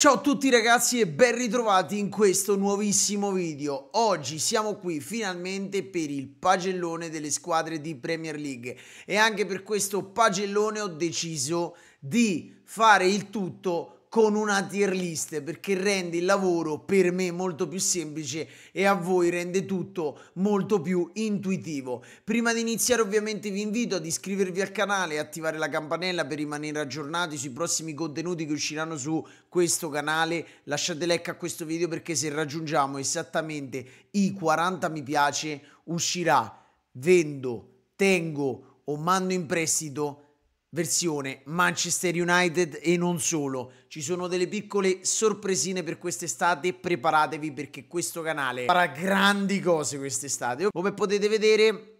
Ciao a tutti ragazzi e ben ritrovati in questo nuovissimo video. Oggi siamo qui finalmente per il pagellone delle squadre di Premier League e anche per questo pagellone ho deciso di fare il tutto con una tier list perché rende il lavoro per me molto più semplice e a voi rende tutto molto più intuitivo. Prima di iniziare ovviamente vi invito ad iscrivervi al canale e attivare la campanella per rimanere aggiornati sui prossimi contenuti che usciranno su questo canale. Lasciate like a questo video perché se raggiungiamo esattamente i 40 mi piace uscirà, vendo, tengo o mando in prestito versione Manchester United e non solo. Ci sono delle piccole sorpresine per quest'estate, preparatevi perché questo canale farà grandi cose quest'estate. Come potete vedere,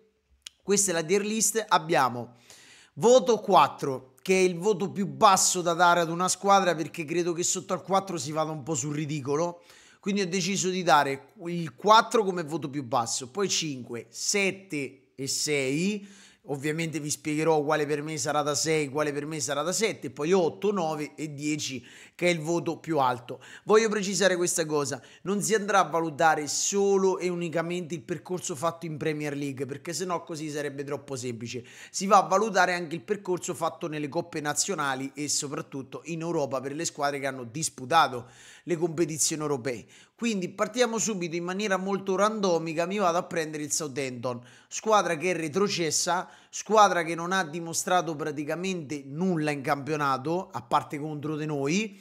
questa è la tier list, abbiamo voto 4 che è il voto più basso da dare ad una squadra perché credo che sotto al 4 si vada un po' sul ridicolo. Quindi ho deciso di dare il 4 come voto più basso, poi 5, 7 e 6 Ovviamente vi spiegherò quale per me sarà da 6, quale per me sarà da 7, poi 8, 9 e 10 che è il voto più alto. Voglio precisare questa cosa, non si andrà a valutare solo e unicamente il percorso fatto in Premier League, perché sennò così sarebbe troppo semplice. Si va a valutare anche il percorso fatto nelle coppe nazionali e soprattutto in Europa per le squadre che hanno disputato le competizioni europee. Quindi partiamo subito in maniera molto randomica, mi vado a prendere il Southampton, squadra che è retrocessa, squadra che non ha dimostrato praticamente nulla in campionato, a parte contro di noi.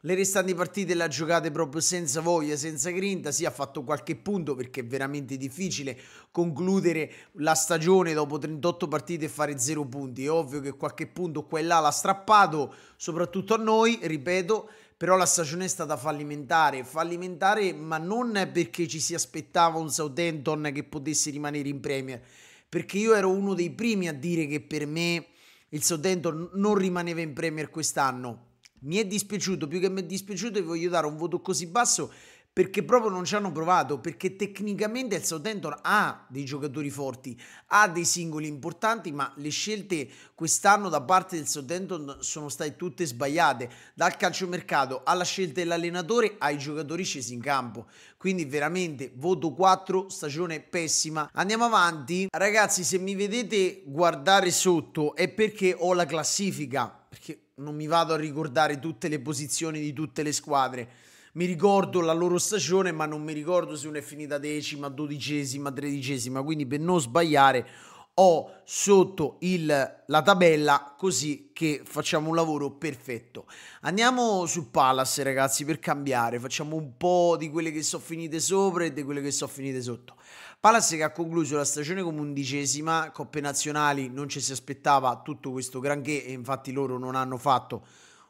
Le restanti partite le ha giocate proprio senza voglia, senza grinta, si sì, ha fatto qualche punto perché è veramente difficile concludere la stagione dopo 38 partite e fare 0 punti. È ovvio che qualche punto qua e là l'ha strappato, soprattutto a noi, ripeto, però la stagione è stata fallimentare, fallimentare ma non perché ci si aspettava un Southampton che potesse rimanere in Premier, perché io ero uno dei primi a dire che per me il Southampton non rimaneva in Premier quest'anno. Mi è dispiaciuto, più che mi è dispiaciuto e voglio dare un voto così basso perché proprio non ci hanno provato, perché tecnicamente il Southampton ha dei giocatori forti, ha dei singoli importanti, ma le scelte quest'anno da parte del Southampton sono state tutte sbagliate, dal calciomercato alla scelta dell'allenatore ai giocatori scesi in campo. Quindi veramente voto 4, stagione pessima. Andiamo avanti. Ragazzi, se mi vedete guardare sotto è perché ho la classifica, perché non mi vado a ricordare tutte le posizioni di tutte le squadre mi ricordo la loro stagione, ma non mi ricordo se una è finita decima, dodicesima, tredicesima, quindi per non sbagliare ho sotto il, la tabella così che facciamo un lavoro perfetto. Andiamo su Palace ragazzi per cambiare, facciamo un po' di quelle che sono finite sopra e di quelle che sono finite sotto. Palace che ha concluso la stagione come undicesima, Coppe Nazionali non ci si aspettava tutto questo granché e infatti loro non hanno fatto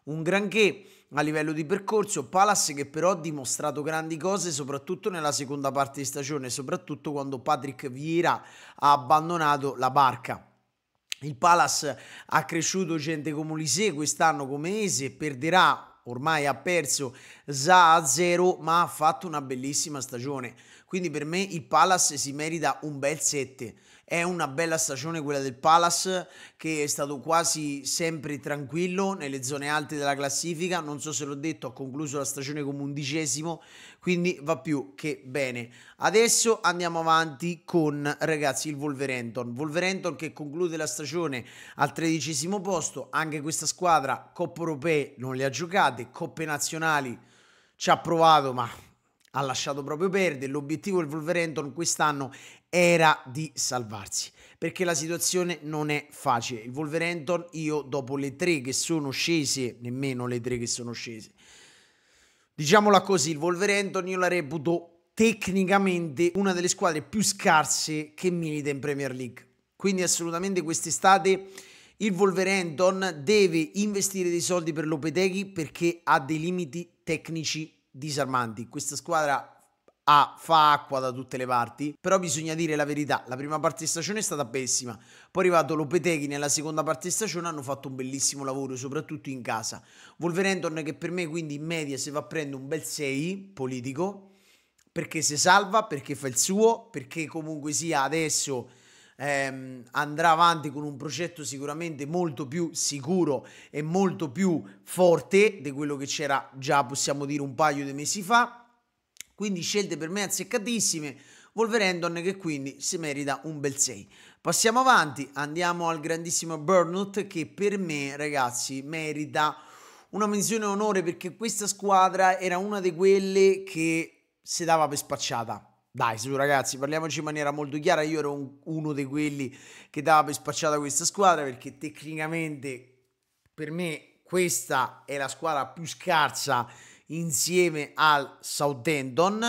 un granché a livello di percorso, Palace che però ha dimostrato grandi cose soprattutto nella seconda parte di stagione, soprattutto quando Patrick Vieira ha abbandonato la barca. Il Palace ha cresciuto gente come Ulise quest'anno come Ese, perderà, ormai ha perso Za a zero, ma ha fatto una bellissima stagione quindi per me il Palace si merita un bel 7. È una bella stagione quella del Palace che è stato quasi sempre tranquillo nelle zone alte della classifica. Non so se l'ho detto, ha concluso la stagione come undicesimo, quindi va più che bene. Adesso andiamo avanti con ragazzi il Wolverhampton. Wolverhampton che conclude la stagione al tredicesimo posto. Anche questa squadra Coppa Europee non le ha giocate, Coppe Nazionali ci ha provato ma ha lasciato proprio perdere. L'obiettivo del Wolverhampton quest'anno era di salvarsi perché la situazione non è facile. Il Wolverhampton, io dopo le tre che sono scese, nemmeno le tre che sono scese, diciamola così, il Wolverhampton io la reputo tecnicamente una delle squadre più scarse che milita in Premier League. Quindi assolutamente quest'estate il Wolverhampton deve investire dei soldi per Lopeteghi perché ha dei limiti tecnici disarmanti. Questa squadra ha, fa acqua da tutte le parti, però bisogna dire la verità, la prima parte di stagione è stata pessima, poi è arrivato Lopeteghi nella seconda parte di stagione, hanno fatto un bellissimo lavoro, soprattutto in casa. Wolverhampton che per me quindi in media se va a prendere un bel 6 politico, perché si salva, perché fa il suo, perché comunque sia adesso ehm, andrà avanti con un progetto sicuramente molto più sicuro e molto più forte di quello che c'era già, possiamo dire, un paio di mesi fa. Quindi scelte per me azzeccatissime. Wolverhampton che quindi si merita un bel 6. Passiamo avanti, andiamo al grandissimo Burnout che per me ragazzi merita una menzione onore perché questa squadra era una di quelle che si dava per spacciata. Dai, su ragazzi, parliamoci in maniera molto chiara. Io ero un, uno di quelli che dava per spacciata questa squadra perché tecnicamente per me questa è la squadra più scarsa insieme al Southampton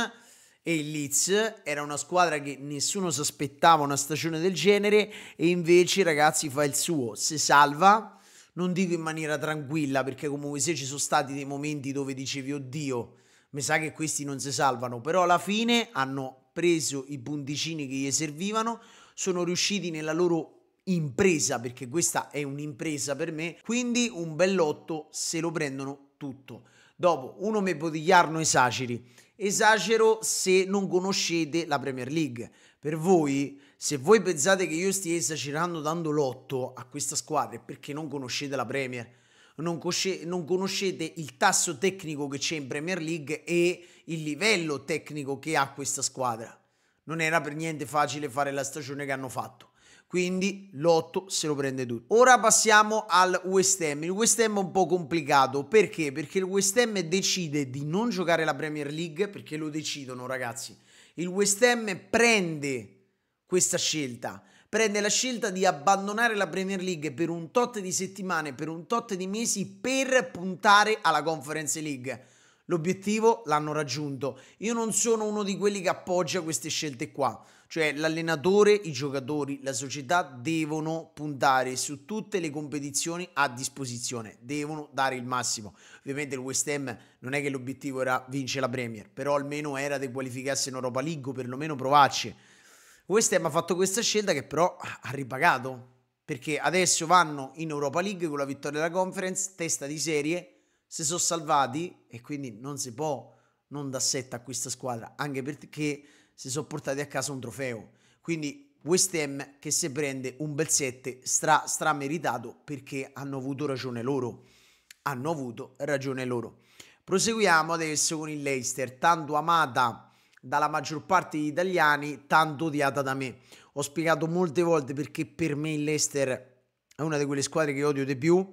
e il Leeds. Era una squadra che nessuno si aspettava una stagione del genere e invece ragazzi fa il suo, si salva. Non dico in maniera tranquilla perché comunque se ci sono stati dei momenti dove dicevi oddio mi sa che questi non si salvano, però alla fine hanno preso i punticini che gli servivano, sono riusciti nella loro impresa, perché questa è un'impresa per me, quindi un bel lotto se lo prendono tutto. Dopo, uno me potigliarno esageri. Esagero se non conoscete la Premier League. Per voi, se voi pensate che io stia esagerando dando l'otto a questa squadra è perché non conoscete la Premier non, cosce- non conoscete il tasso tecnico che c'è in Premier League e il livello tecnico che ha questa squadra. Non era per niente facile fare la stagione che hanno fatto quindi l'otto se lo prende tutto. Ora passiamo al West Ham. Il West Ham è un po' complicato perché? Perché il West Ham decide di non giocare la Premier League perché lo decidono, ragazzi. Il West Ham prende questa scelta prende la scelta di abbandonare la Premier League per un tot di settimane, per un tot di mesi per puntare alla Conference League. L'obiettivo l'hanno raggiunto. Io non sono uno di quelli che appoggia queste scelte qua. Cioè l'allenatore, i giocatori, la società devono puntare su tutte le competizioni a disposizione, devono dare il massimo. Ovviamente il West Ham non è che l'obiettivo era vincere la Premier, però almeno era di qualificarsi in Europa League o perlomeno provarci. West Ham ha fatto questa scelta che però ha ripagato, perché adesso vanno in Europa League con la vittoria della conference, testa di serie, si sono salvati e quindi non si può non dar setta a questa squadra, anche perché si sono portati a casa un trofeo. Quindi West Ham che si prende un bel 7 stra, stra meritato perché hanno avuto ragione loro. Hanno avuto ragione loro. Proseguiamo adesso con il Leicester, tanto amata dalla maggior parte degli italiani, tanto odiata da me. Ho spiegato molte volte perché per me il Leicester è una di quelle squadre che odio di più,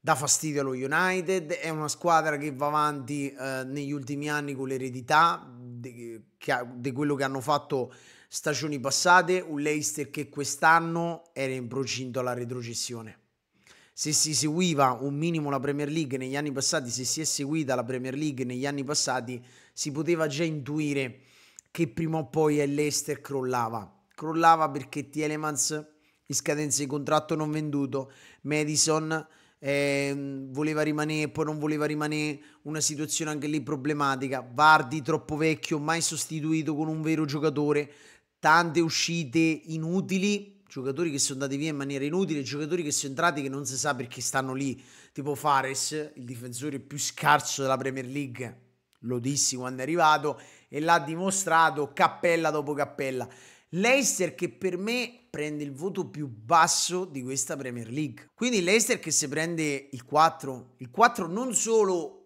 dà fastidio allo United, è una squadra che va avanti eh, negli ultimi anni con l'eredità di quello che hanno fatto stagioni passate, un Leicester che quest'anno era in procinto alla retrocessione. Se si seguiva un minimo la Premier League negli anni passati, se si è seguita la Premier League negli anni passati, si poteva già intuire che prima o poi l'Ester crollava. Crollava perché Tielemans in scadenza di contratto non venduto, Madison eh, voleva rimanere, e poi non voleva rimanere, una situazione anche lì problematica. Vardi troppo vecchio, mai sostituito con un vero giocatore, tante uscite inutili, giocatori che sono andati via in maniera inutile, giocatori che sono entrati che non si sa perché stanno lì, tipo Fares, il difensore più scarso della Premier League, lo dissi quando è arrivato e l'ha dimostrato cappella dopo cappella. Leicester che per me prende il voto più basso di questa Premier League. Quindi Leicester che se prende il 4, il 4 non solo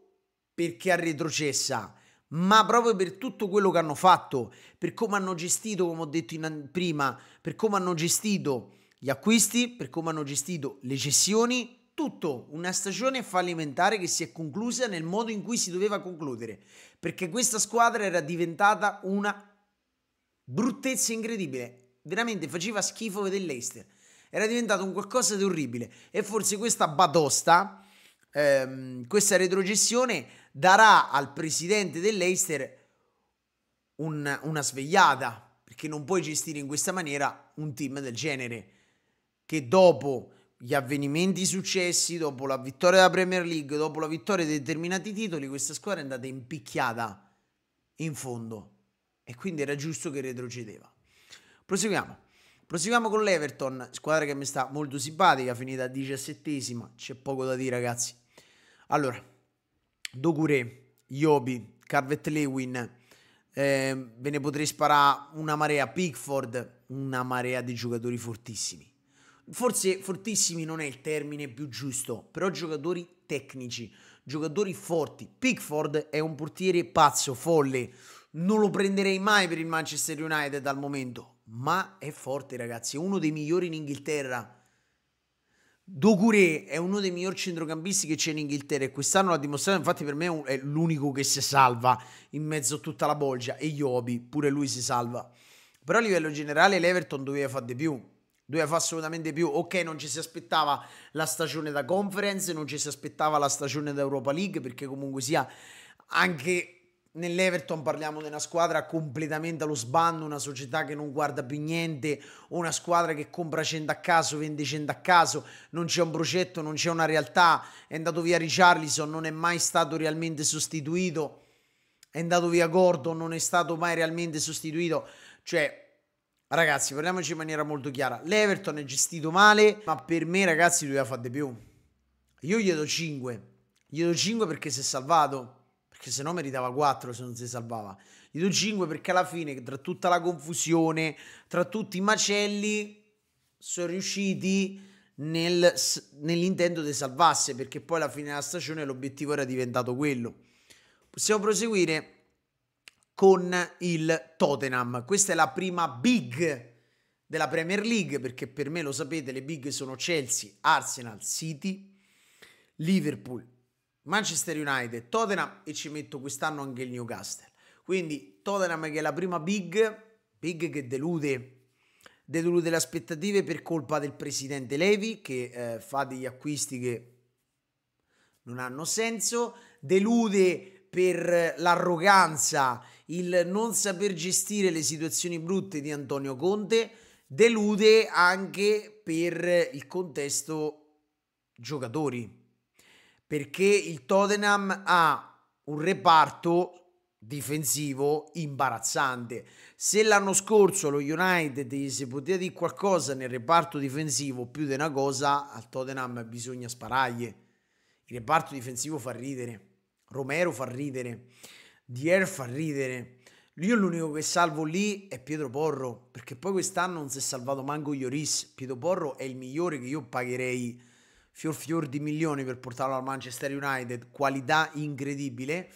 perché ha retrocessa, ma proprio per tutto quello che hanno fatto, per come hanno gestito, come ho detto in, prima, per come hanno gestito gli acquisti, per come hanno gestito le cessioni soprattutto una stagione fallimentare che si è conclusa nel modo in cui si doveva concludere, perché questa squadra era diventata una bruttezza incredibile, veramente faceva schifo vedere era diventato un qualcosa di orribile e forse questa batosta, ehm, questa retrocessione darà al presidente dell'Eister un, una svegliata, perché non puoi gestire in questa maniera un team del genere che dopo gli avvenimenti successi dopo la vittoria della Premier League, dopo la vittoria di determinati titoli, questa squadra è andata impicchiata in fondo e quindi era giusto che retrocedeva. Proseguiamo. Proseguiamo con l'Everton, squadra che mi sta molto simpatica, finita a diciassettesima, c'è poco da dire ragazzi. Allora, Dokure, Yobi, Carvet Lewin, eh, ve ne potrei sparare una marea, Pickford, una marea di giocatori fortissimi forse fortissimi non è il termine più giusto, però giocatori tecnici, giocatori forti. Pickford è un portiere pazzo, folle. Non lo prenderei mai per il Manchester United al momento, ma è forte, ragazzi, è uno dei migliori in Inghilterra. Dogure è uno dei migliori centrocampisti che c'è in Inghilterra e quest'anno l'ha dimostrato, infatti per me è l'unico che si salva in mezzo a tutta la bolgia e Iobi, pure lui si salva. Però a livello generale l'Everton doveva fare di più, doveva fare assolutamente più. Ok, non ci si aspettava la stagione da conference, non ci si aspettava la stagione da Europa League, perché comunque sia anche nell'Everton parliamo di una squadra completamente allo sbando, una società che non guarda più niente, una squadra che compra 100 a caso, vende 100 a caso, non c'è un progetto, non c'è una realtà, è andato via Richarlison, non è mai stato realmente sostituito, è andato via Gordon, non è stato mai realmente sostituito, cioè Ragazzi, parliamoci in maniera molto chiara. L'Everton è gestito male, ma per me, ragazzi, lui ha fatto di più. Io gli do 5. Gli do 5 perché si è salvato. Perché se no meritava 4 se non si salvava. Gli do 5 perché alla fine, tra tutta la confusione, tra tutti i macelli, sono riusciti nel, nell'intento di salvarsi. Perché poi alla fine della stagione l'obiettivo era diventato quello. Possiamo proseguire con il Tottenham. Questa è la prima big della Premier League perché per me lo sapete le big sono Chelsea, Arsenal, City, Liverpool, Manchester United, Tottenham e ci metto quest'anno anche il Newcastle. Quindi Tottenham che è la prima big, big che delude delude le aspettative per colpa del presidente Levi che eh, fa degli acquisti che non hanno senso, delude per l'arroganza, il non saper gestire le situazioni brutte di Antonio Conte, delude anche per il contesto giocatori, perché il Tottenham ha un reparto difensivo imbarazzante. Se l'anno scorso lo United gli si poteva dire qualcosa nel reparto difensivo più di una cosa, al Tottenham bisogna sparargli. Il reparto difensivo fa ridere. Romero fa ridere, Dier fa ridere. Io l'unico che salvo lì è Pietro Porro, perché poi quest'anno non si è salvato manco Ioris. Pietro Porro è il migliore che io pagherei fior fior di milioni per portarlo al Manchester United, qualità incredibile.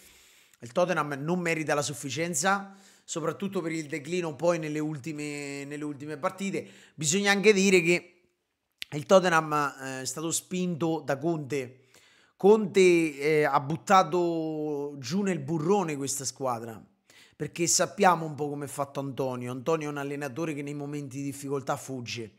Il Tottenham non merita la sufficienza, soprattutto per il declino poi nelle ultime, nelle ultime partite. Bisogna anche dire che il Tottenham eh, è stato spinto da Conte Conte eh, ha buttato giù nel burrone questa squadra perché sappiamo un po' come è fatto Antonio. Antonio è un allenatore che nei momenti di difficoltà fugge,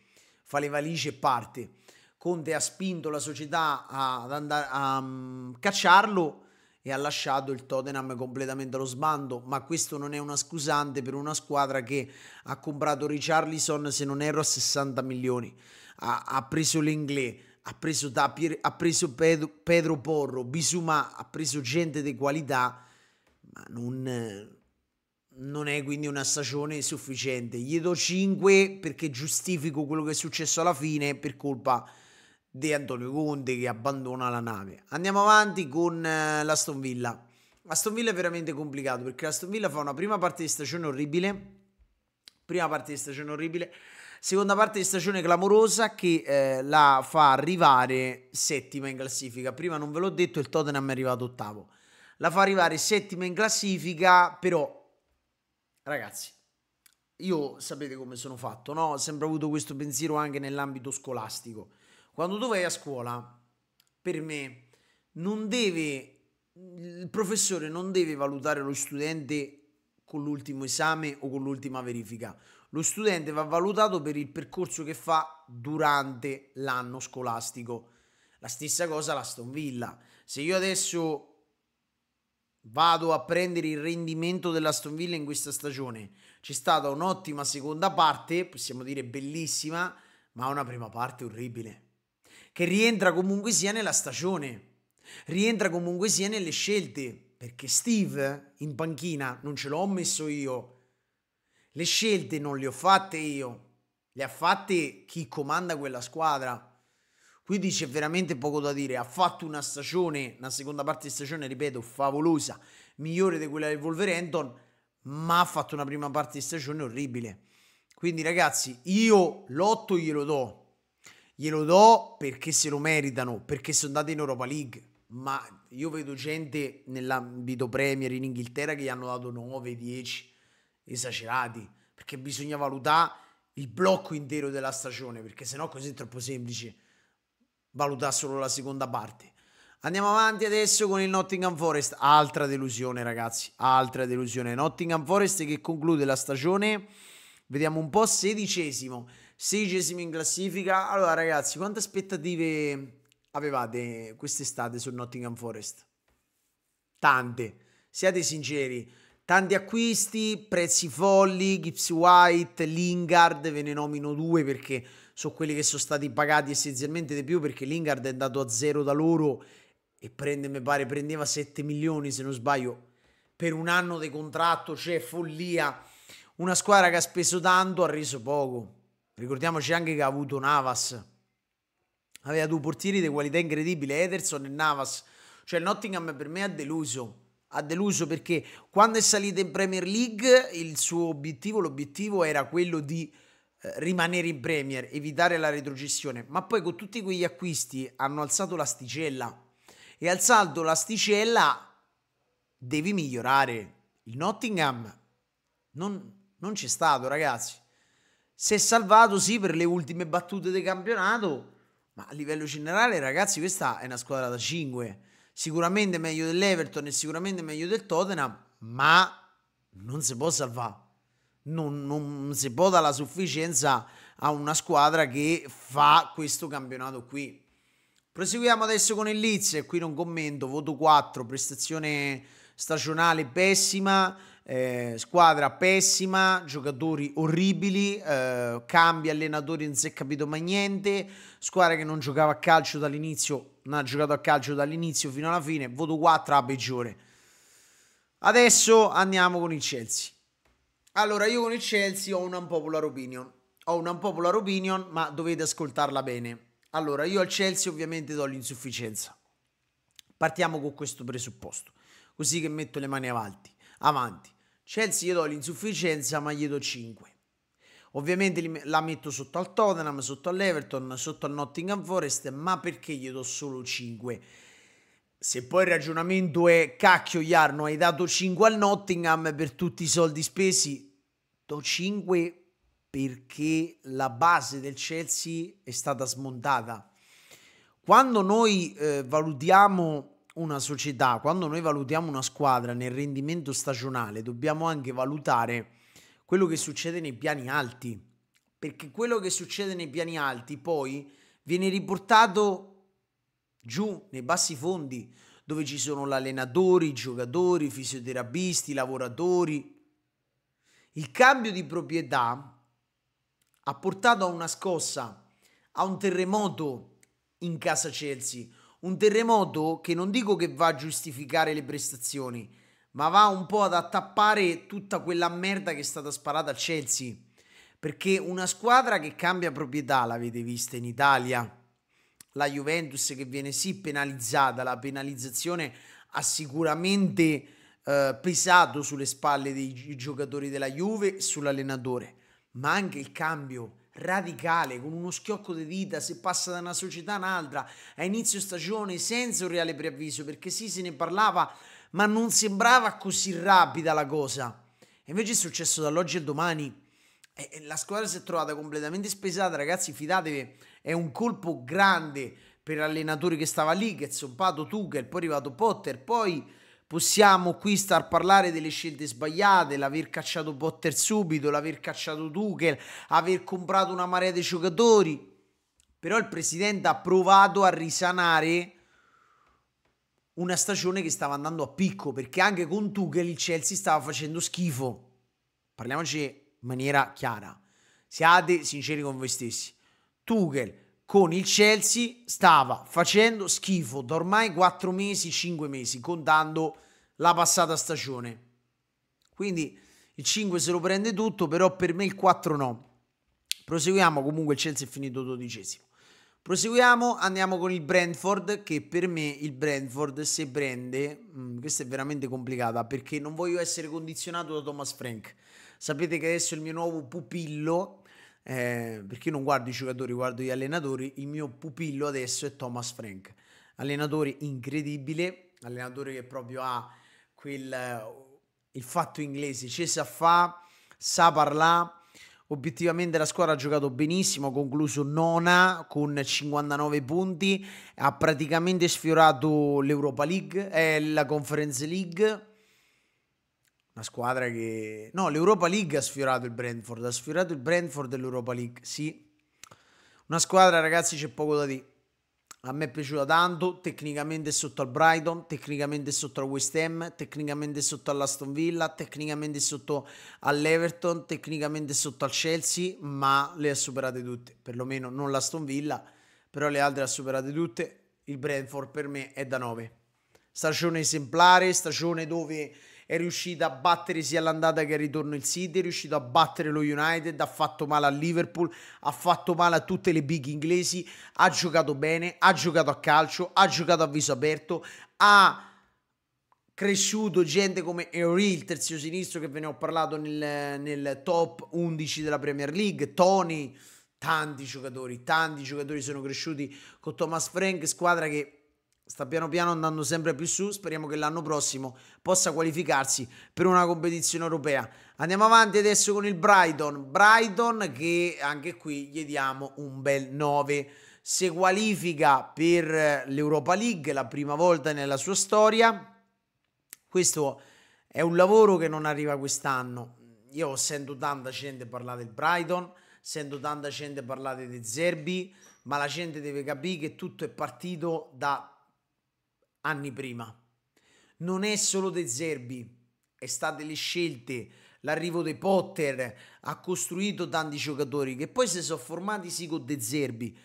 fa le valigie e parte. Conte ha spinto la società ad andare a um, cacciarlo e ha lasciato il Tottenham completamente allo sbando, ma questo non è una scusante per una squadra che ha comprato Richarlison, se non erro, a 60 milioni, ha, ha preso l'Inglese ha preso Tapir, ha preso Pedro, Pedro Porro, Bisuma ha preso gente di qualità, ma non, non è quindi una stagione sufficiente. Gli do 5 perché giustifico quello che è successo alla fine per colpa di Antonio Conte che abbandona la nave. Andiamo avanti con eh, l'Aston Villa. Aston Villa è veramente complicato perché Aston Villa fa una prima parte di stagione orribile, prima parte di stagione orribile, Seconda parte di stagione clamorosa che eh, la fa arrivare settima in classifica. Prima non ve l'ho detto, il Tottenham è arrivato ottavo. La fa arrivare settima in classifica, però ragazzi, io sapete come sono fatto, no? Ho sempre avuto questo pensiero anche nell'ambito scolastico. Quando tu vai a scuola, per me non deve il professore non deve valutare lo studente con l'ultimo esame o con l'ultima verifica lo studente va valutato per il percorso che fa durante l'anno scolastico. La stessa cosa la Stonvilla. Se io adesso vado a prendere il rendimento della Stonvilla in questa stagione, c'è stata un'ottima seconda parte, possiamo dire bellissima, ma una prima parte orribile, che rientra comunque sia nella stagione, rientra comunque sia nelle scelte, perché Steve in panchina non ce l'ho messo io, le scelte non le ho fatte io, le ha fatte chi comanda quella squadra. Quindi c'è veramente poco da dire. Ha fatto una stagione, una seconda parte di stagione, ripeto, favolosa, migliore di quella del Wolverhampton, ma ha fatto una prima parte di stagione orribile. Quindi ragazzi, io l'otto glielo do. Glielo do perché se lo meritano, perché sono andati in Europa League. Ma io vedo gente nell'ambito Premier in Inghilterra che gli hanno dato 9, 10 esagerati, perché bisogna valutare il blocco intero della stagione, perché sennò così è troppo semplice valutare solo la seconda parte. Andiamo avanti adesso con il Nottingham Forest, altra delusione ragazzi, altra delusione. Nottingham Forest che conclude la stagione, vediamo un po', sedicesimo, sedicesimo in classifica. Allora ragazzi, quante aspettative avevate quest'estate sul Nottingham Forest? Tante, siate sinceri, Tanti acquisti, prezzi folli, Gipsy White, Lingard, ve ne nomino due perché sono quelli che sono stati pagati essenzialmente di più perché Lingard è andato a zero da loro e prende, mi pare, prendeva 7 milioni se non sbaglio per un anno di contratto, cioè follia. Una squadra che ha speso tanto ha reso poco. Ricordiamoci anche che ha avuto Navas. Aveva due portieri di qualità incredibile, Ederson e Navas. Cioè il Nottingham per me ha deluso ha deluso perché quando è salita in Premier League il suo obiettivo, l'obiettivo era quello di eh, rimanere in Premier, evitare la retrocessione, ma poi con tutti quegli acquisti hanno alzato l'asticella e alzando l'asticella devi migliorare. Il Nottingham non, non c'è stato, ragazzi. Si è salvato sì per le ultime battute del campionato, ma a livello generale, ragazzi, questa è una squadra da 5 sicuramente meglio dell'Everton e sicuramente meglio del Tottenham, ma non si può salvare. Non, non si può dare la sufficienza a una squadra che fa questo campionato qui. Proseguiamo adesso con il Leeds, e qui non commento, voto 4, prestazione stagionale pessima, eh, squadra pessima, giocatori orribili, eh, cambi allenatori non si è capito mai niente, squadra che non giocava a calcio dall'inizio non ha giocato a calcio dall'inizio fino alla fine, voto 4 a peggiore. Adesso andiamo con il Chelsea. Allora, io con il Chelsea ho un unpopular opinion. Ho un unpopular opinion, ma dovete ascoltarla bene. Allora, io al Chelsea ovviamente do l'insufficienza. Partiamo con questo presupposto, così che metto le mani avanti. avanti. Chelsea gli do l'insufficienza, ma gli do 5. Ovviamente la metto sotto al Tottenham, sotto all'Everton, sotto al Nottingham Forest, ma perché gli do solo 5? Se poi il ragionamento è cacchio Jarno, hai dato 5 al Nottingham per tutti i soldi spesi, do 5 perché la base del Chelsea è stata smontata. Quando noi eh, valutiamo una società, quando noi valutiamo una squadra nel rendimento stagionale, dobbiamo anche valutare quello che succede nei piani alti, perché quello che succede nei piani alti poi viene riportato giù nei bassi fondi, dove ci sono l'allenatore, i giocatori, i fisioterapisti, i lavoratori. Il cambio di proprietà ha portato a una scossa, a un terremoto in casa Chelsea, un terremoto che non dico che va a giustificare le prestazioni, ma va un po' ad attappare tutta quella merda che è stata sparata al Chelsea. Perché una squadra che cambia proprietà, l'avete vista in Italia, la Juventus che viene sì penalizzata, la penalizzazione ha sicuramente eh, pesato sulle spalle dei giocatori della Juve e sull'allenatore, ma anche il cambio radicale con uno schiocco di dita se passa da una società a un'altra a inizio stagione senza un reale preavviso perché sì se ne parlava ma non sembrava così rapida la cosa. E invece è successo dall'oggi al domani. E la squadra si è trovata completamente spesata, ragazzi, fidatevi, è un colpo grande per l'allenatore che stava lì, che è zoppato Tuchel, poi è arrivato Potter, poi possiamo qui star parlare delle scelte sbagliate, l'aver cacciato Potter subito, l'aver cacciato Tuchel, aver comprato una marea di giocatori, però il presidente ha provato a risanare una stagione che stava andando a picco, perché anche con Tuchel il Chelsea stava facendo schifo. Parliamoci in maniera chiara. Siate sinceri con voi stessi. Tuchel con il Chelsea stava facendo schifo da ormai 4 mesi, 5 mesi, contando la passata stagione. Quindi il 5 se lo prende tutto, però per me il 4 no. Proseguiamo comunque, il Chelsea è finito dodicesimo. Proseguiamo, andiamo con il Brentford, che per me il Brentford se prende, mh, mm, questa è veramente complicata perché non voglio essere condizionato da Thomas Frank. Sapete che adesso il mio nuovo pupillo, eh, perché io non guardo i giocatori, guardo gli allenatori, il mio pupillo adesso è Thomas Frank, allenatore incredibile, allenatore che proprio ha quel, il fatto inglese, ci sa fa, sa parlare Obiettivamente la squadra ha giocato benissimo, ha concluso nona con 59 punti, ha praticamente sfiorato l'Europa League, eh, la Conference League. Una squadra che... No, l'Europa League ha sfiorato il Brentford, ha sfiorato il Brentford e l'Europa League, sì. Una squadra, ragazzi, c'è poco da dire. A me è piaciuta tanto, tecnicamente sotto al Brighton, tecnicamente sotto al West Ham, tecnicamente sotto all'Aston Villa, tecnicamente sotto all'Everton, tecnicamente sotto al Chelsea, ma le ha superate tutte, perlomeno non l'Aston Villa, però le altre le ha superate tutte. Il Brentford per me è da 9. Stagione esemplare, stagione dove è riuscito a battere sia l'andata che il ritorno il City, è riuscito a battere lo United, ha fatto male a Liverpool, ha fatto male a tutte le big inglesi, ha giocato bene, ha giocato a calcio, ha giocato a viso aperto, ha cresciuto gente come Henry, il terzio sinistro che ve ne ho parlato nel, nel top 11 della Premier League, Tony, tanti giocatori, tanti giocatori sono cresciuti con Thomas Frank, squadra che sta piano piano andando sempre più su, speriamo che l'anno prossimo possa qualificarsi per una competizione europea. Andiamo avanti adesso con il Brighton, Brighton che anche qui gli diamo un bel 9, si qualifica per l'Europa League, la prima volta nella sua storia, questo è un lavoro che non arriva quest'anno, io sento tanta gente parlare del Brighton, sento tanta gente parlare di Zerbi, ma la gente deve capire che tutto è partito da anni prima. Non è solo De Zerbi, è state le scelte, l'arrivo dei Potter ha costruito tanti giocatori che poi si sono formati sì con De Zerbi,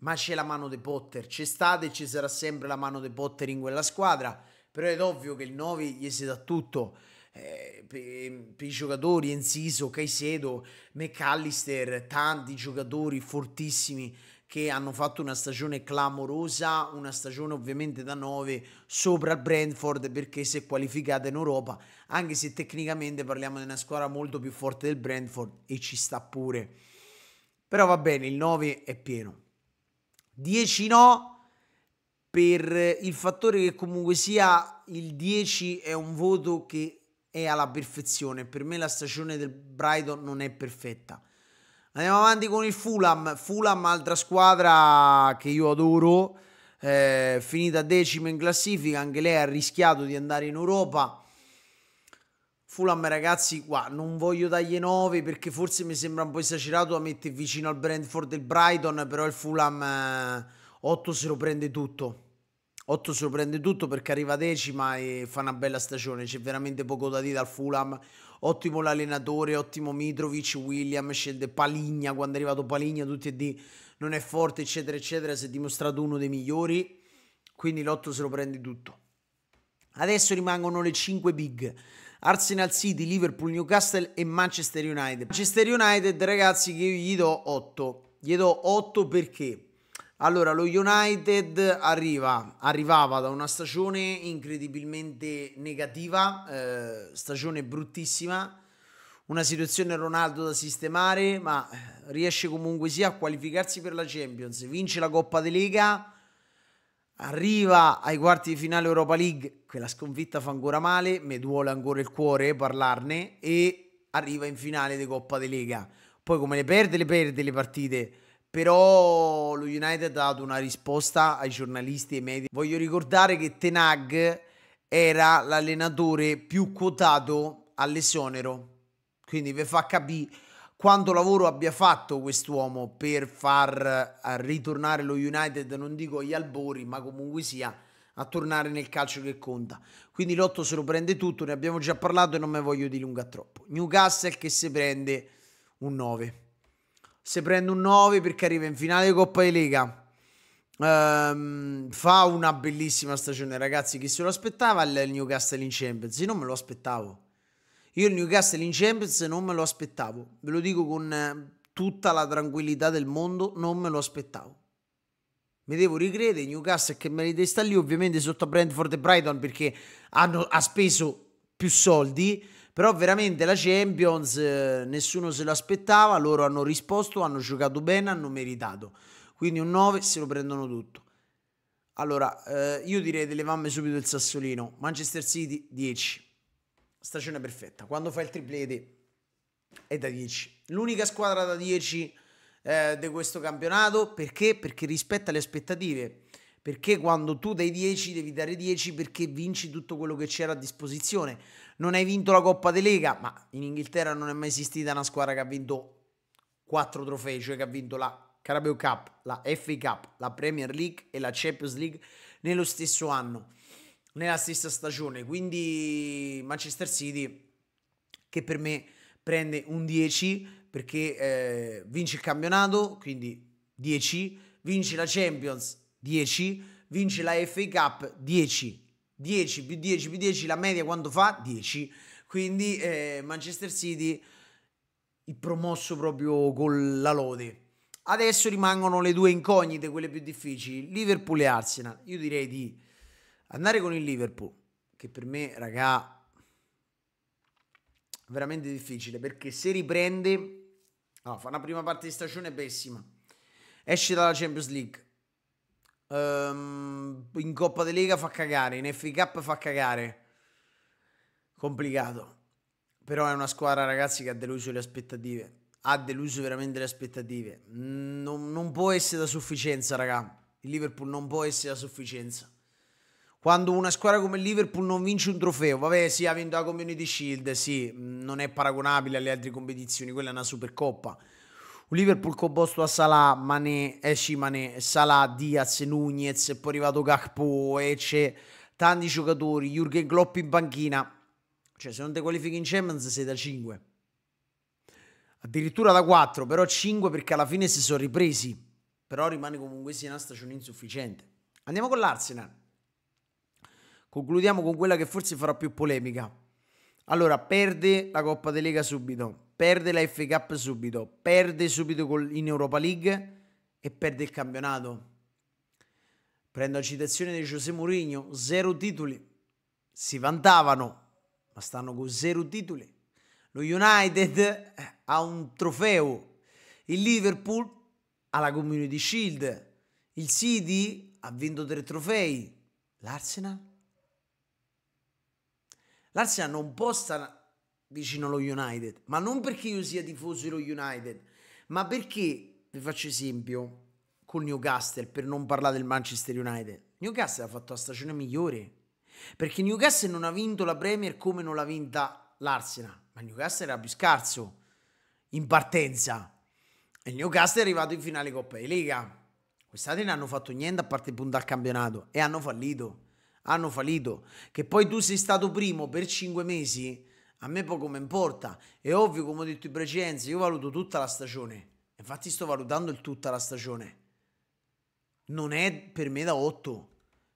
ma c'è la mano dei Potter, c'è stata e ci sarà sempre la mano dei Potter in quella squadra, però è ovvio che il 9 gli si dà tutto. per, eh, per i giocatori Enciso, Caicedo, McAllister, tanti giocatori fortissimi che hanno fatto una stagione clamorosa, una stagione ovviamente da 9 sopra il Brentford perché si è qualificata in Europa, anche se tecnicamente parliamo di una squadra molto più forte del Brentford e ci sta pure. Però va bene, il 9 è pieno. 10 no, per il fattore che comunque sia il 10 è un voto che è alla perfezione. Per me la stagione del Brighton non è perfetta Andiamo avanti con il Fulham. Fulham, altra squadra che io adoro. Eh, finita decima in classifica, anche lei ha rischiato di andare in Europa. Fulham, ragazzi, qua non voglio dargli 9 perché forse mi sembra un po' esagerato a mettere vicino al Brentford e il Brighton, però il Fulham eh, 8 se lo prende tutto. 8 se lo prende tutto perché arriva decima e fa una bella stagione, c'è veramente poco da dire al Fulham ottimo l'allenatore, ottimo Mitrovic, William, scende Paligna, quando è arrivato Paligna tutti e di non è forte eccetera eccetera, si è dimostrato uno dei migliori, quindi l'otto se lo prende tutto. Adesso rimangono le 5 big. Arsenal City, Liverpool, Newcastle e Manchester United. Manchester United, ragazzi, che io gli do 8. Gli do 8 perché? Allora, lo United arriva, arrivava da una stagione incredibilmente negativa, eh, stagione bruttissima, una situazione Ronaldo da sistemare, ma eh, riesce comunque sia a qualificarsi per la Champions, vince la Coppa di Lega, arriva ai quarti di finale Europa League, quella sconfitta fa ancora male, mi duole ancora il cuore parlarne, e arriva in finale di Coppa di Lega. Poi come le perde, le perde le partite però lo United ha dato una risposta ai giornalisti e ai media. Voglio ricordare che Tenag era l'allenatore più quotato all'esonero, quindi vi fa capire quanto lavoro abbia fatto quest'uomo per far eh, ritornare lo United, non dico agli albori, ma comunque sia a tornare nel calcio che conta. Quindi Lotto se lo prende tutto, ne abbiamo già parlato e non me voglio dilungare troppo. Newcastle che si prende un 9 se prende un 9 perché arriva in finale di Coppa di Lega. Ehm, fa una bellissima stagione, ragazzi. Chi se lo aspettava il Newcastle in Champions? Io non me lo aspettavo. Io il Newcastle in Champions non me lo aspettavo. Ve lo dico con eh, tutta la tranquillità del mondo, non me lo aspettavo. Mi devo ricredere, Newcastle che merita di stare lì, ovviamente sotto a Brentford e Brighton perché hanno, ha speso più soldi però veramente la Champions eh, nessuno se l'aspettava loro hanno risposto, hanno giocato bene, hanno meritato. Quindi un 9 se lo prendono tutto. Allora, eh, io direi delle mamme subito il Sassolino. Manchester City 10. Stagione perfetta. Quando fai il triplete è da 10. L'unica squadra da 10 eh, di questo campionato perché? Perché rispetta le aspettative. Perché quando tu dai 10 devi dare 10 perché vinci tutto quello che c'era a disposizione. Non hai vinto la Coppa di Lega, ma in Inghilterra non è mai esistita una squadra che ha vinto 4 trofei, cioè che ha vinto la Carabao Cup, la FA Cup, la Premier League e la Champions League nello stesso anno, nella stessa stagione. Quindi Manchester City, che per me prende un 10 perché eh, vince il campionato, quindi 10, vince la Champions 10, vince la FA Cup 10, 10 più 10 più 10, la media quanto fa 10, quindi eh, Manchester City il promosso proprio con la lode. Adesso rimangono le due incognite, quelle più difficili, Liverpool e Arsenal. Io direi di andare con il Liverpool, che per me, raga, veramente difficile, perché se riprende, allora, fa una prima parte di stagione pessima, esce dalla Champions League, Um, in Coppa di Lega fa cagare, in FA Cup fa cagare. Complicato. Però è una squadra, ragazzi, che ha deluso le aspettative. Ha deluso veramente le aspettative. Non, non può essere da sufficienza, raga. Il Liverpool non può essere da sufficienza. Quando una squadra come il Liverpool non vince un trofeo, vabbè, sì, ha vinto la Community Shield, sì, non è paragonabile alle altre competizioni, quella è una Supercoppa un Liverpool composto a Salah, Mané, esci eh Mané, Salah, Diaz, Nunez, poi è arrivato Gakpo e c'è tanti giocatori, Jurgen Klopp in panchina. Cioè, se non ti qualifichi in Champions sei da 5. Addirittura da 4, però 5 perché alla fine si sono ripresi. Però rimane comunque sia una stagione insufficiente. Andiamo con l'Arsenal. Concludiamo con quella che forse farà più polemica. Allora, perde la Coppa di Lega subito perde la FA Cup subito, perde subito in Europa League e perde il campionato. Prendo la citazione di José Mourinho, zero titoli. Si vantavano, ma stanno con zero titoli. Lo United eh, ha un trofeo, il Liverpool ha la Community Shield, il City ha vinto tre trofei, l'Arsenal? L'Arsenal non può stare vicino allo United, ma non perché io sia tifoso dello United, ma perché, vi faccio esempio, col Newcastle, per non parlare del Manchester United, Newcastle ha fatto la stagione migliore, perché Newcastle non ha vinto la Premier come non l'ha vinta l'Arsenal, ma Newcastle era più scarso in partenza. E il Newcastle è arrivato in finale Coppa di Lega. Quest'anno non hanno fatto niente a parte puntare al campionato e hanno fallito. Hanno fallito. Che poi tu sei stato primo per 5 mesi a me poco mi importa. È ovvio, come ho detto in precedenza, io valuto tutta la stagione. Infatti sto valutando il tutta la stagione. Non è per me da 8.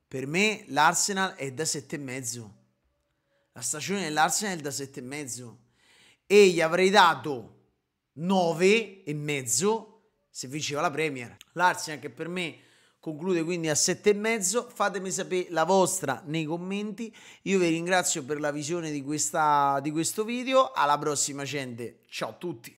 Per me l'Arsenal è da 7,5. La stagione dell'Arsenal è da 7,5. E gli avrei dato 9,5 se vinceva la Premier. L'Arsenal che per me conclude quindi a sette e mezzo Fatemi sapere la vostra nei commenti. Io vi ringrazio per la visione di, questa, di questo video. Alla prossima, gente. Ciao a tutti.